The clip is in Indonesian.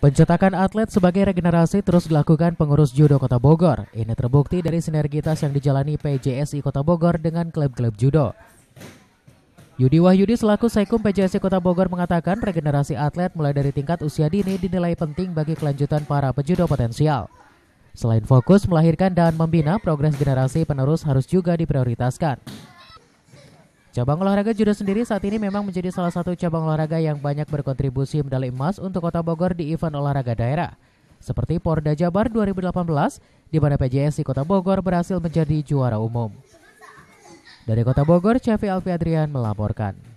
Pencetakan atlet sebagai regenerasi terus dilakukan pengurus judo Kota Bogor. Ini terbukti dari sinergitas yang dijalani PJSI Kota Bogor dengan klub-klub judo. Yudi Wahyudi selaku Sekum PJSI Kota Bogor mengatakan regenerasi atlet mulai dari tingkat usia dini dinilai penting bagi kelanjutan para pejudo potensial. Selain fokus melahirkan dan membina, progres generasi penerus harus juga diprioritaskan. Cabang olahraga judo sendiri saat ini memang menjadi salah satu cabang olahraga yang banyak berkontribusi medali emas untuk Kota Bogor di event olahraga daerah. Seperti Porda Jabar 2018, di mana PJS di Kota Bogor berhasil menjadi juara umum. Dari Kota Bogor, Chevy Alfi Adrian melaporkan.